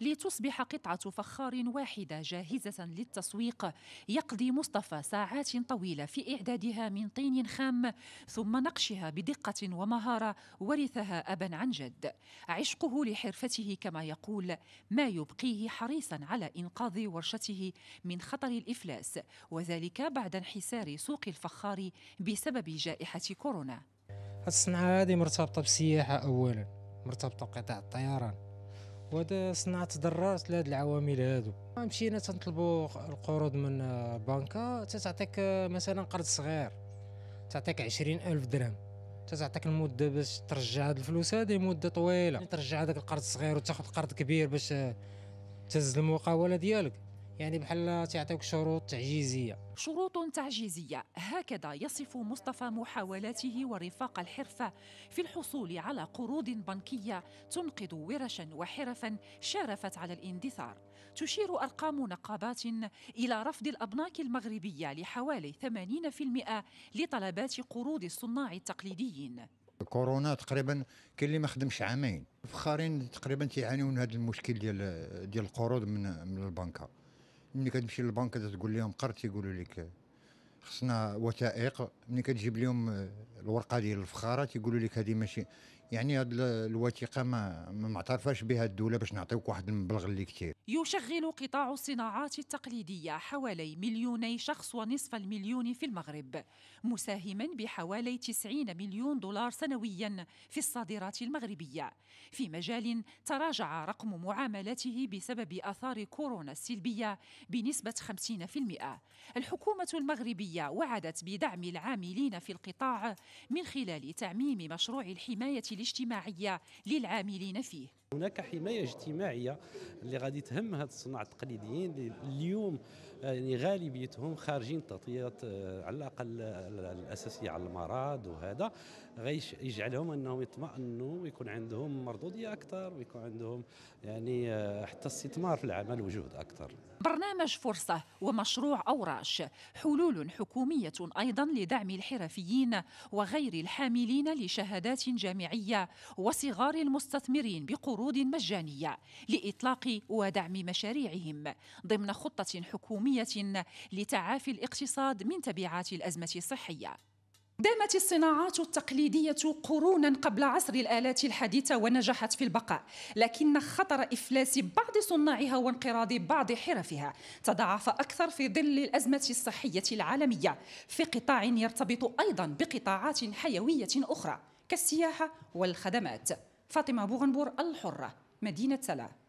لتصبح قطعة فخار واحدة جاهزة للتسويق يقضي مصطفى ساعات طويلة في إعدادها من طين خام ثم نقشها بدقة ومهارة ورثها أبا عن جد عشقه لحرفته كما يقول ما يبقيه حريصا على إنقاذ ورشته من خطر الإفلاس وذلك بعد انحسار سوق الفخار بسبب جائحة كورونا الصناعة هذه مرتبطة بالسياحة أولا مرتبطة بقطاع الطيران وهذا صنعت تضررت لهاد العوامل هادو مشينا تنطلبوا القروض من البنكه تتعطيك مثلا قرض صغير تعطيك عشرين ألف درهم تتعطيك المده باش ترجع هاد الفلوس هادي مده طويله ترجع هذاك القرض الصغير وتاخذ قرض كبير باش تهز المقاوله ديالك يعني بحال تيعطيوك شروط تعجيزيه شروط تعجيزيه هكذا يصف مصطفى محاولاته ورفاق الحرفه في الحصول على قروض بنكيه تنقذ ورشا وحرفا شارفت على الاندثار تشير ارقام نقابات الى رفض الابناك المغربيه لحوالي 80% لطلبات قروض الصناع التقليديين كورونا تقريبا كاين اللي ما خدمش عامين فخارين تقريبا تيعانيو من هذا المشكل ديال ديال القروض من من البنكه ملي كتمشي للبنك تقول لهم قرض يقولوا لك خصنا وثائق ملي كتجيب لهم آه، الورقه ديال الفخاره تيقولوا لك هذه ماشي يعني هاد الوثيقه ما ما معترفاش بها الدوله باش نعطيوك واحد المبلغ اللي كثير يشغل قطاع الصناعات التقليديه حوالي مليوني شخص ونصف المليون في المغرب مساهما بحوالي 90 مليون دولار سنويا في الصادرات المغربيه في مجال تراجع رقم معاملاته بسبب اثار كورونا السلبيه بنسبه 50% الحكومه المغربيه السعودية وعدت بدعم العاملين في القطاع من خلال تعميم مشروع الحماية الاجتماعية للعاملين فيه هناك حمايه اجتماعيه اللي غادي تهم هاد الصناع التقليديين اللي اليوم آه، يعني غالبيتهم خارجين تغطيات آه، على الاقل الاساسيه على المرض وهذا يجعلهم انهم يطمئنوا ويكون عندهم مردوديه اكثر ويكون عندهم يعني آه، حتى استثمار في العمل وجهد اكثر. برنامج فرصه ومشروع اوراش حلول حكوميه ايضا لدعم الحرفيين وغير الحاملين لشهادات جامعيه وصغار المستثمرين بقوة عروض مجانية لإطلاق ودعم مشاريعهم ضمن خطة حكومية لتعافي الاقتصاد من تبعات الأزمة الصحية دامت الصناعات التقليدية قرونا قبل عصر الآلات الحديثة ونجحت في البقاء لكن خطر إفلاس بعض صناعها وانقراض بعض حرفها تضاعف أكثر في ظل الأزمة الصحية العالمية في قطاع يرتبط أيضا بقطاعات حيوية أخرى كالسياحة والخدمات فاطمة بوغنبور الحرة مدينة سلا